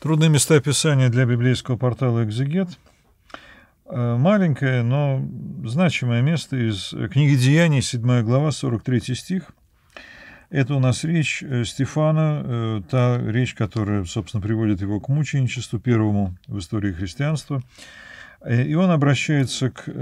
Трудные места описания для библейского портала «Экзегет». Э, маленькое, но значимое место из э, книги «Деяний», 7 глава, 43 стих. Это у нас речь э, Стефана, та речь, которая, собственно, приводит его к мученичеству первому в истории христианства. Э, и он обращается к э,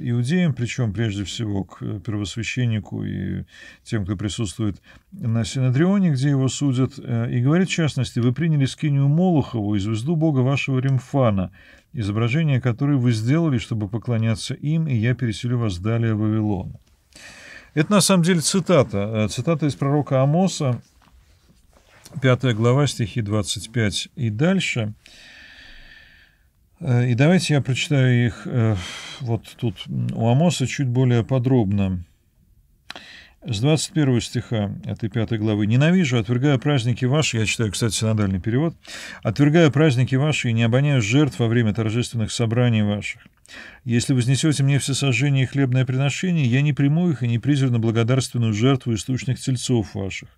иудеям, причем прежде всего к э, первосвященнику и тем, кто присутствует на Синодрионе, где его судят, и говорит, в частности, «Вы приняли скинию Молохову и звезду бога вашего Римфана, изображение которой вы сделали, чтобы поклоняться им, и я переселю вас далее в Вавилон». Это на самом деле цитата, цитата из пророка Амоса, 5 глава, стихи 25 и дальше – Э, и давайте я прочитаю их э, вот тут у Амоса чуть более подробно. С 21 стиха этой пятой главы. «Ненавижу, отвергая праздники ваши». Я читаю, кстати, синодальный перевод. «Отвергая праздники ваши и не обоняю жертв во время торжественных собраний ваших». Если вознесете мне все сожжения и хлебное приношение, я не приму их и не на благодарственную жертву источных тельцов ваших.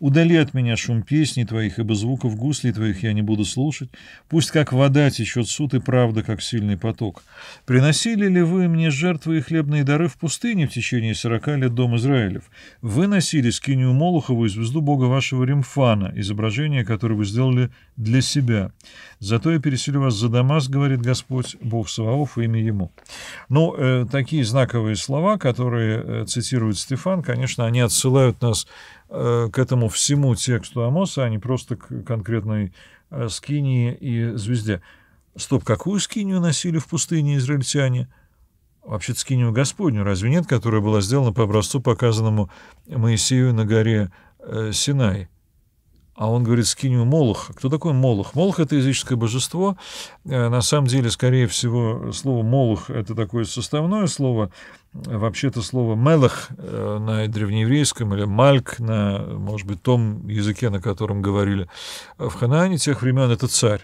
Удали от меня шум песни твоих, ибо звуков гуслей твоих я не буду слушать. Пусть как вода течет суд и правда, как сильный поток. Приносили ли вы мне жертвы и хлебные дары в пустыне в течение сорока лет дом Израилев? Вы носили скинию Молохову и звезду бога вашего Римфана, изображение, которое вы сделали для себя. Зато я переселю вас за Дамаск, говорит Господь, Бог Саваоф, и имя ему. Но ну, э, такие знаковые слова, которые э, цитирует Стефан, конечно, они отсылают нас э, к этому всему тексту Амоса, а не просто к конкретной э, скинии и звезде. Стоп, какую скинию носили в пустыне израильтяне? Вообще-то скинию Господню, разве нет, которая была сделана по образцу, показанному Моисею на горе э, Синай? А он говорит, скинь скинем Молоха. Кто такой Молох? Молох — это языческое божество. Э, на самом деле, скорее всего, слово Молох — это такое составное слово. Вообще-то слово Мелах э, на древнееврейском или Мальк на, может быть, том языке, на котором говорили э, в Ханаане тех времен, это царь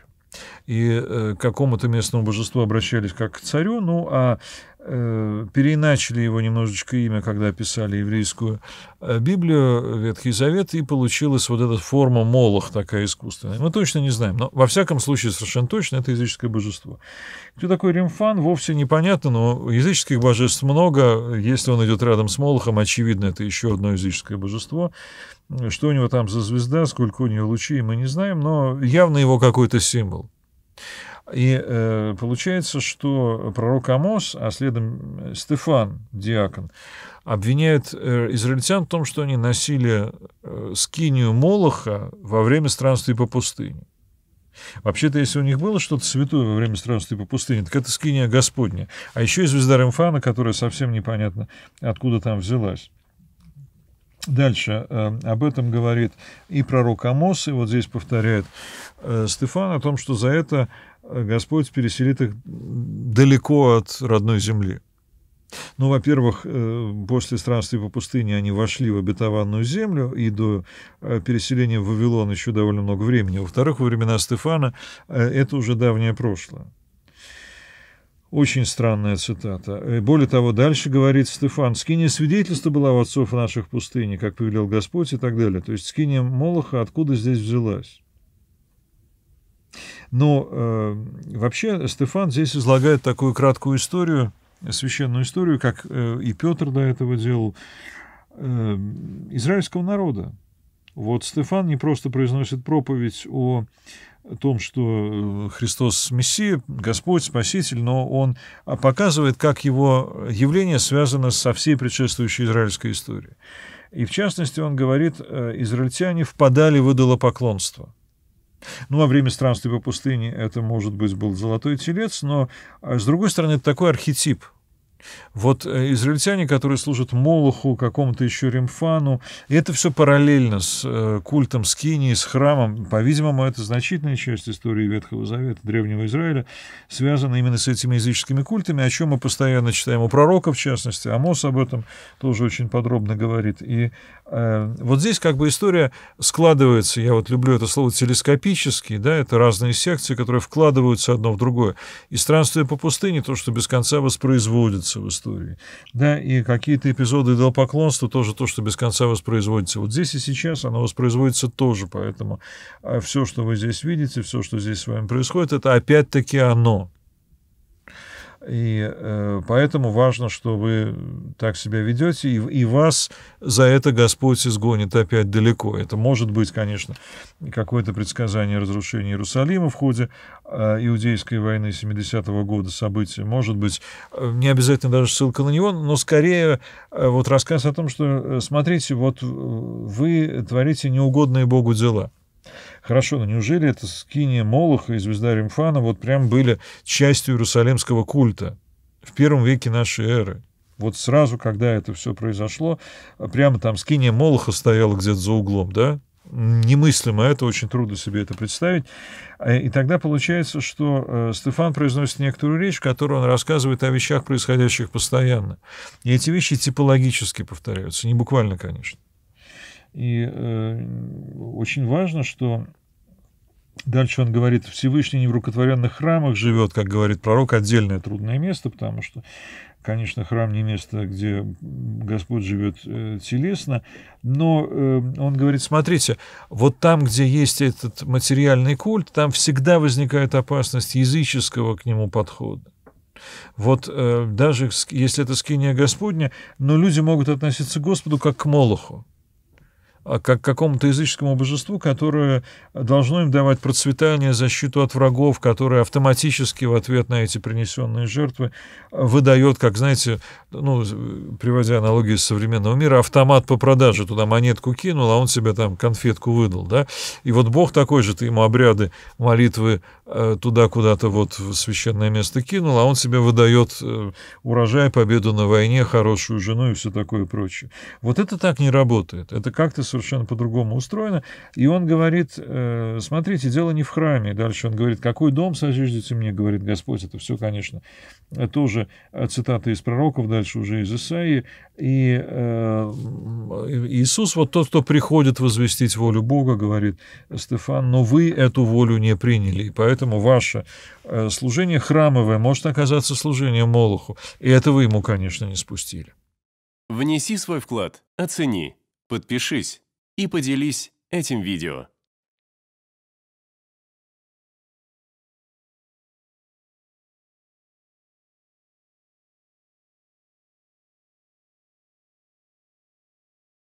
и к какому-то местному божеству обращались как к царю, ну а Э, переиначили его немножечко имя, когда писали еврейскую э, Библию, Ветхий Завет, и получилась вот эта форма Молох такая искусственная. Мы точно не знаем, но во всяком случае совершенно точно это языческое божество. Кто такой Римфан, вовсе непонятно, но языческих божеств много. Если он идет рядом с Молохом, очевидно, это еще одно языческое божество. Что у него там за звезда, сколько у него лучей, мы не знаем, но явно его какой-то символ. И э, получается, что пророк Амос, а следом э, Стефан, диакон, обвиняют э, израильтян в том, что они носили э, скинию Молоха во время странствий по пустыне. Вообще-то, если у них было что-то святое во время странствий по пустыне, так это скиния Господня. А еще и звезда Римфана, которая совсем непонятно откуда там взялась. Дальше э, об этом говорит и пророк Амос, и вот здесь повторяет э, Стефан о том, что за это э, Господь переселит их далеко от родной земли. Ну, во-первых, после странствий по пустыне они вошли в обетованную землю, и до переселения в Вавилон еще довольно много времени. Во-вторых, во времена Стефана это уже давнее прошлое. Очень странная цитата. Э, более того, дальше говорит Стефан, «Скиния свидетельство была у отцов наших пустыни, как повелел Господь» и так далее. То есть скиния Молоха откуда здесь взялась? Но э, вообще Стефан здесь излагает такую краткую историю, священную историю, как э, и Петр до этого делал, э, израильского народа. Вот Стефан не просто произносит проповедь о том, что э, Христос Мессия, Господь, Спаситель, но он а, показывает, как его явление связано со всей предшествующей израильской историей. И в частности, он говорит, э, израильтяне впадали в идолопоклонство. Ну, во время странствий по пустыне это, может быть, был золотой телец, но, а, с другой стороны, это такой архетип вот э, израильтяне, которые служат Молоху, какому-то еще Римфану, и это все параллельно с э, культом Скинии, с храмом. По-видимому, это значительная часть истории Ветхого Завета, Древнего Израиля, связана именно с этими языческими культами, о чем мы постоянно читаем у пророка, в частности. Амос об этом тоже очень подробно говорит. И э, вот здесь как бы история складывается, я вот люблю это слово телескопически, да, это разные секции, которые вкладываются одно в другое. И странствие по пустыне, то, что без конца воспроизводится повторяются в истории. Да, и какие-то эпизоды идолопоклонства тоже то, что без конца воспроизводится. Вот здесь и сейчас оно воспроизводится тоже, поэтому а, все, что вы здесь видите, все, что здесь с вами происходит, это опять-таки оно. И э, поэтому важно, что вы так себя ведете, и, и вас за это Господь изгонит опять далеко. Это может быть, конечно, какое-то предсказание разрушения Иерусалима в ходе э, Иудейской войны 70-го года, события. Может быть, э, не обязательно даже ссылка на него, но скорее э, вот рассказ о том, что, э, смотрите, вот э, вы творите неугодные Богу дела – Хорошо, но неужели это скиния Молоха и звезда Римфана вот прям были частью иерусалимского культа в первом веке нашей эры? Вот сразу, когда это все произошло, прямо там скиния Молоха стояла где-то за углом, да? немыслимо, это очень трудно себе это представить. А, и тогда получается, что э, Стефан произносит некоторую речь, в которой он рассказывает о вещах, происходящих постоянно. И эти вещи типологически повторяются, не буквально, конечно. И э, очень важно, что Дальше он говорит, Всевышний не в рукотворенных храмах живет, как говорит пророк, отдельное трудное место, потому что, конечно, храм не место, где Господь живет э, телесно, но э, он говорит, смотрите, вот там, где есть этот материальный культ, там всегда возникает опасность языческого к нему подхода. Вот э, даже если это скиния Господня, но люди могут относиться к Господу как к Молоху. А, как какому-то языческому божеству, которое должно им давать процветание, защиту от врагов, которое автоматически в ответ на эти принесенные жертвы а, выдает, как, знаете, ну, приводя аналогию из современного мира, автомат по продаже, туда монетку кинул, а он себе там конфетку выдал, да, и вот Бог такой же, ты ему обряды, молитвы Э, туда куда-то вот в священное место кинул, а он себе выдает э, урожай, победу на войне, хорошую жену и все такое прочее. Вот это так не работает. Это как-то совершенно по-другому устроено. И он говорит, э, смотрите, дело не в храме. дальше он говорит, какой дом сожиждете мне, говорит Господь. Это все, конечно, тоже цитаты из пророков, дальше уже из Исаии. И Иисус, вот тот, кто приходит возвестить волю Бога, говорит Стефан, но вы эту волю не приняли, и поэтому поэтому ваше э, служение храмовое может оказаться служением Молоху. И это вы ему, конечно, не спустили. Внеси свой вклад, оцени, подпишись и поделись этим видео.